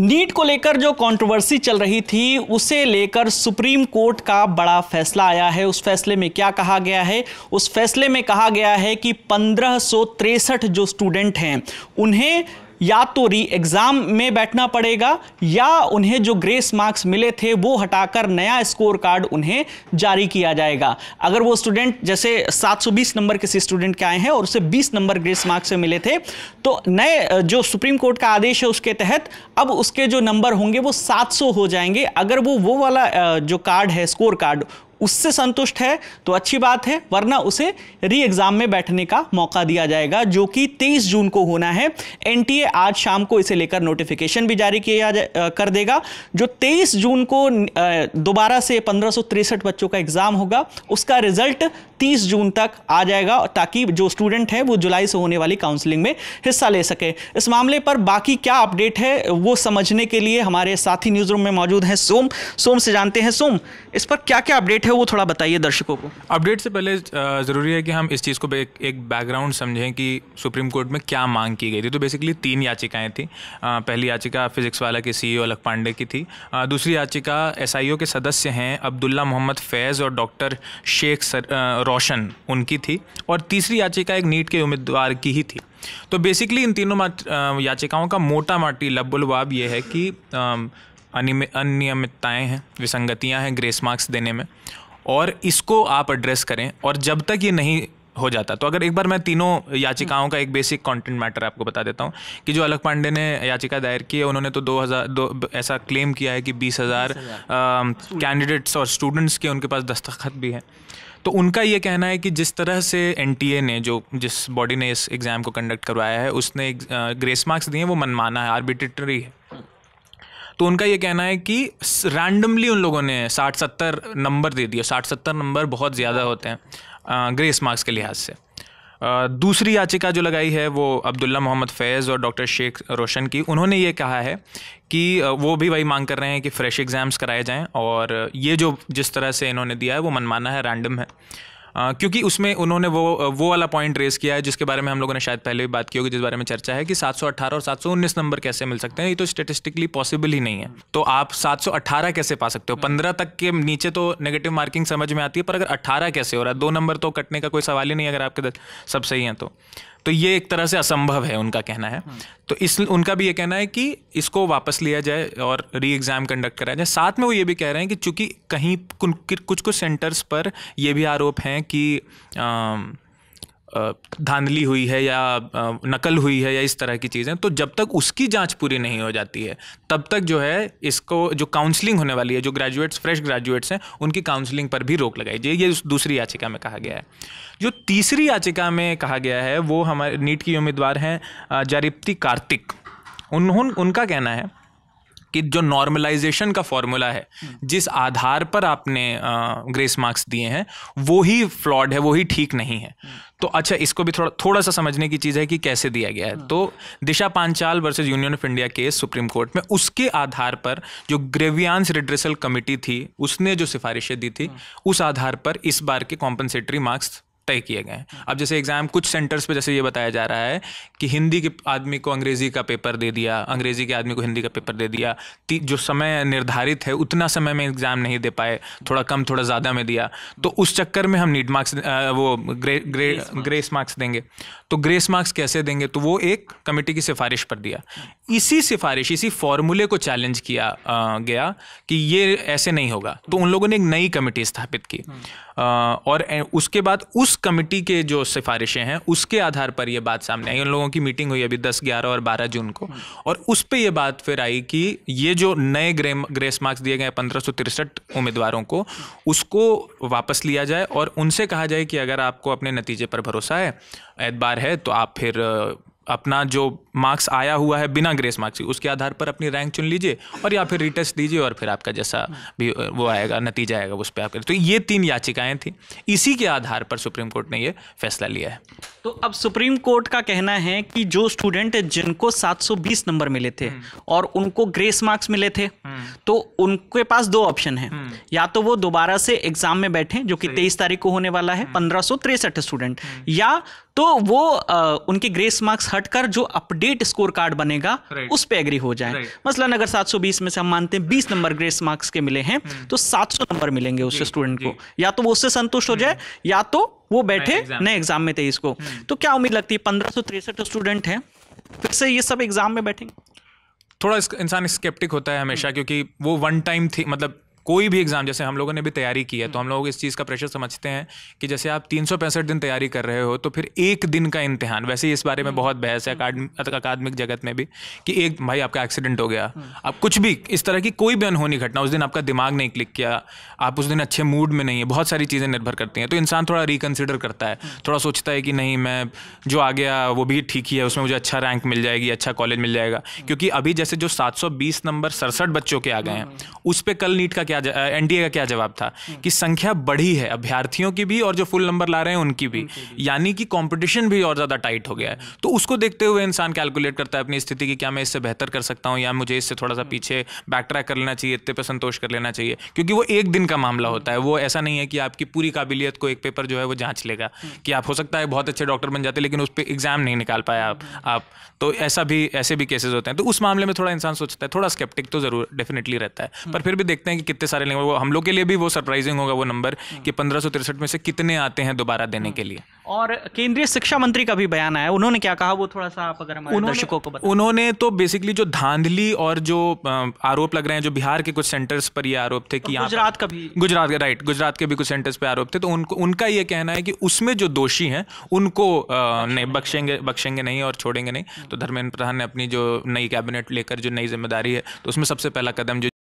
NEET को लेकर जो कंट्रोवर्सी चल रही थी उसे लेकर सुप्रीम कोर्ट का बड़ा फैसला आया है उस फैसले में क्या कहा गया है उस फैसले में कहा गया है कि पंद्रह जो स्टूडेंट हैं उन्हें या तो री एग्ज़ाम में बैठना पड़ेगा या उन्हें जो ग्रेस मार्क्स मिले थे वो हटाकर नया स्कोर कार्ड उन्हें जारी किया जाएगा अगर वो स्टूडेंट जैसे 720 नंबर किसी स्टूडेंट के आए हैं और उसे 20 नंबर ग्रेस मार्क्स से मिले थे तो नए जो सुप्रीम कोर्ट का आदेश है उसके तहत अब उसके जो नंबर होंगे वो सात हो जाएंगे अगर वो वो वाला जो कार्ड है स्कोर कार्ड उससे संतुष्ट है तो अच्छी बात है वरना उसे री एग्जाम में बैठने का मौका दिया जाएगा जो कि 23 जून को होना है एनटीए आज शाम को इसे लेकर नोटिफिकेशन भी जारी किया जा, कर देगा जो 23 जून को दोबारा से पंद्रह बच्चों का एग्जाम होगा उसका रिजल्ट 30 जून तक आ जाएगा ताकि जो स्टूडेंट है वो जुलाई से होने वाली काउंसलिंग में हिस्सा ले सके इस मामले पर बाकी क्या अपडेट है वो समझने के लिए हमारे साथी न्यूज रूम में मौजूद हैं सोम सोम से जानते हैं सोम इस पर क्या क्या अपडेट है वो थोड़ा बताइए दर्शकों को अपडेट से पहले ज़रूरी है कि हम इस चीज़ को एक बैकग्राउंड समझें कि सुप्रीम कोर्ट में क्या मांग की गई थी तो बेसिकली तीन याचिकाएँ थी पहली याचिका फिजिक्स वाला के सी e अलक पांडे की थी दूसरी याचिका एस के सदस्य हैं अब्दुल्ला मोहम्मद फैज़ और डॉक्टर शेख रोशन उनकी थी और तीसरी याचिका एक नीट के उम्मीदवार की ही थी तो बेसिकली इन तीनों याचिकाओं का मोटा माटी लबुलवाब ये है कि अनियमितताएँ हैं विसंगतियाँ हैं ग्रेस मार्क्स देने में और इसको आप एड्रेस करें और जब तक ये नहीं हो जाता तो अगर एक बार मैं तीनों याचिकाओं का एक बेसिक कंटेंट मैटर आपको बता देता हूँ कि जो अलग पांडे ने याचिका दायर की है उन्होंने तो 2000 दो ऐसा क्लेम किया है कि बीस हज़ार कैंडिडेट्स और स्टूडेंट्स के उनके पास दस्तखत भी हैं तो उनका ये कहना है कि जिस तरह से एन ने जो जिस बॉडी ने इस एग्ज़ाम को कंडक्ट करवाया है उसने ग्रेस मार्क्स दिए हैं वो मनमाना है आर्बिट्रेटरी है तो उनका ये कहना है कि रैंडमली उन लोगों ने साठ सत्तर नंबर दे दिए साठ सत्तर नंबर बहुत ज़्यादा होते हैं ग्रेस मार्क्स के लिहाज से दूसरी याचिका जो लगाई है वो अब्दुल्ला मोहम्मद फैज़ और डॉक्टर शेख रोशन की उन्होंने ये कहा है कि वो भी वही मांग कर रहे हैं कि फ़्रेश एग्ज़ाम्स कराए जाएं और ये जो जिस तरह से इन्होंने दिया है वो मनमाना है रैंडम है क्योंकि उसमें उन्होंने वो वो वाला पॉइंट रेस किया है जिसके बारे में हम लोगों ने शायद पहले भी बात की होगी जिस बारे में चर्चा है कि 718 और 719 नंबर कैसे मिल सकते हैं ये तो स्टेटिस्टिकली पॉसिबल ही नहीं है तो आप 718 कैसे पा सकते हो हम्म। पंद्रह तक के नीचे तो नेगेटिव मार्किंग समझ में आती है पर अगर अट्ठारह कैसे हो रहा है दो नंबर तो कटने का कोई सवाल ही नहीं अगर आपके सब सही हैं तो तो ये एक तरह से असंभव है उनका कहना है तो इस उनका भी ये कहना है कि इसको वापस लिया जाए और री एग्ज़ाम कंडक्ट कराया जाए साथ में वो ये भी कह रहे हैं कि चूंकि कहीं कुछ कुछ सेंटर्स पर ये भी आरोप हैं कि आ, धांधली हुई है या नकल हुई है या इस तरह की चीज़ें तो जब तक उसकी जांच पूरी नहीं हो जाती है तब तक जो है इसको जो काउंसलिंग होने वाली है जो ग्रेजुएट्स फ्रेश ग्रेजुएट्स हैं उनकी काउंसलिंग पर भी रोक लगाई जाए ये दूसरी याचिका में कहा गया है जो तीसरी याचिका में कहा गया है वो हमारे नीट की उम्मीदवार हैं जारिप्ति कार्तिक उन्होंने उनका कहना है कि जो नॉर्मलाइजेशन का फॉर्मूला है हम्म। जिस आधार पर आपने ग्रेस मार्क्स दिए हैं वो ही फ्लॉड है वो ही ठीक नहीं है हम्म। तो अच्छा इसको भी थोड़ा थोड़ा सा समझने की चीज़ है कि कैसे दिया गया है हम्म। तो Disha Panchal versus Union of India case Supreme Court में उसके आधार पर जो ग्रेवियांस रिड्रेसल कमेटी थी उसने जो सिफारिशें दी थी उस आधार पर इस बार के कॉम्पनसेटरी मार्क्स तय किए गए हैं अब जैसे एग्ज़ाम कुछ सेंटर्स पे जैसे ये बताया जा रहा है कि हिंदी के आदमी को अंग्रेज़ी का पेपर दे दिया अंग्रेज़ी के आदमी को हिंदी का पेपर दे दिया जो समय निर्धारित है उतना समय में एग्ज़ाम नहीं दे पाए थोड़ा कम थोड़ा ज़्यादा में दिया तो उस चक्कर में हम नीट मार्क्स वो ग्रे, ग्रे, ग्रेस मार्क्स देंगे तो ग्रेस मार्क्स कैसे देंगे तो वो एक कमेटी की सिफारिश पर दिया इसी सिफारिश इसी फॉर्मूले को चैलेंज किया गया कि ये ऐसे नहीं होगा तो उन लोगों ने एक नई कमेटी स्थापित की हम्म। और उसके बाद उस कमेटी के जो सिफारिशें हैं उसके आधार पर यह बात सामने आई उन लोगों की मीटिंग हुई अभी दस ग्यारह और बारह जून को और उस पर यह बात फिर आई कि ये जो नए ग्रे ग्रेस मार्क्स दिए गए पंद्रह उम्मीदवारों को उसको वापस लिया जाए और उनसे कहा जाए कि अगर आपको अपने नतीजे पर भरोसा है एतबार है तो आप फिर अपना जो मार्क्स आया हुआ है बिना ग्रेस मार्क्स उसके आधार पर अपनी रैंक चुन लीजिए और या फिर रिटेस्ट दीजिए और फिर आपका जैसा भी वो आएगा नतीजा आएगा उस पर आपका तो ये तीन याचिकाएं थी इसी के आधार पर सुप्रीम कोर्ट ने ये फैसला लिया है तो अब सुप्रीम कोर्ट का कहना है कि जो स्टूडेंट जिनको 720 नंबर मिले थे हम्म। और उनको ग्रेस मार्क्स मिले थे हम्म। तो उनके पास दो ऑप्शन है हम्म। या तो वो दोबारा से एग्जाम में बैठे जो कि तेईस तारीख को होने वाला है पंद्रह स्टूडेंट या तो वो आ, उनके ग्रेस मार्क्स हटकर जो अपडेट स्कोर कार्ड बनेगा right. उस पर एग्री हो जाए right. मसलन अगर 720 में से हम मानते हैं 20 नंबर ग्रेस मार्क्स के मिले हैं हम्म। तो 700 नंबर मिलेंगे उस स्टूडेंट को या तो वो उससे संतुष्ट हो जाए हम्म। या तो वो बैठे नए एग्जाम में तेईस को हम्म। तो क्या उम्मीद लगती है पंद्रह स्टूडेंट है फिर से ये सब एग्जाम में बैठेंगे थोड़ा इंसान स्केप्टिक होता है हमेशा क्योंकि वो वन टाइम थी मतलब कोई भी एग्ज़ाम जैसे हम लोगों ने भी तैयारी की है तो हम लोग इस चीज़ का प्रेशर समझते हैं कि जैसे आप तीन दिन तैयारी कर रहे हो तो फिर एक दिन का इम्तिहान वैसे ही इस बारे में हम्म। बहुत बहस है अकादमिक जगत में भी कि एक भाई आपका एक्सीडेंट हो गया हम्म। आप कुछ भी इस तरह की कोई भी अनहोनी घटना उस दिन आपका दिमाग नहीं क्लिक किया आप उस दिन अच्छे मूड में नहीं है बहुत सारी चीज़ें निर्भर करती हैं तो इंसान थोड़ा रिकन्सिडर करता है हम्म। थोड़ा सोचता है कि नहीं मैं जो आ गया वो भी ठीक ही है उसमें मुझे अच्छा रैंक मिल जाएगी अच्छा कॉलेज मिल जाएगा क्योंकि अभी जैसे जो 720 नंबर सड़सठ बच्चों के आ गए हैं उस पर कल नीट का क्या क्या एनडीए का क्या जवाब था हम्म। कि संख्या बढ़ी है अभ्यर्थियों की भी और जो फुल नंबर ला रहे हैं उनकी भी यानी कि कंपटीशन भी और ज़्यादा टाइट हो गया है हम्म। तो उसको देखते हुए इंसान कैलकुलेट करता है अपनी स्थिति की क्या मैं इससे बेहतर कर सकता हूँ या मुझे इससे थोड़ा सा हम्म। पीछे बैक ट्रैक कर लेना चाहिए इतने पर संतोष कर लेना चाहिए क्योंकि वो एक दिन का मामला होता है वो ऐसा नहीं है कि आपकी पूरी काबिलियत को एक पेपर जो है वो जांच लेगा कि आप हो सकता है बहुत अच्छे डॉक्टर बन जाते लेकिन उस पर एग्जाम नहीं निकाल पाए आप आप तो ऐसा भी ऐसे भी केसेस होते हैं तो उस मामले में थोड़ा इंसान सोचता है थोड़ा स्केप्टिक तो जरूर डेफिनेटली रहता है पर फिर भी देखते हैं कि कितने सारे लेंगे वो हम लोग के लिए भी वो सरप्राइजिंग होगा वो नंबर हम्म। कि पंद्रह में से कितने आते हैं दोबारा देने के लिए और केंद्रीय शिक्षा मंत्री का भी बयान आया उन्होंने क्या कहा वो थोड़ा सा आप अगर हमारे दर्शकों को उन्होंने तो बेसिकली जो धांधली और जो आरोप लग रहे हैं जो बिहार के कुछ सेंटर्स पर ये आरोप थे कि गुजरात का भी गुजरात का राइट गुजरात के भी कुछ सेंटर्स पे आरोप थे तो उनको उनका ये कहना है कि उसमें जो दोषी हैं उनको नहीं बख्शेंगे बख्शेंगे नहीं और छोड़ेंगे नहीं तो धर्मेंद्र प्रधान ने अपनी जो नई कैबिनेट लेकर जो नई जिम्मेदारी है तो उसमें सबसे पहला कदम जो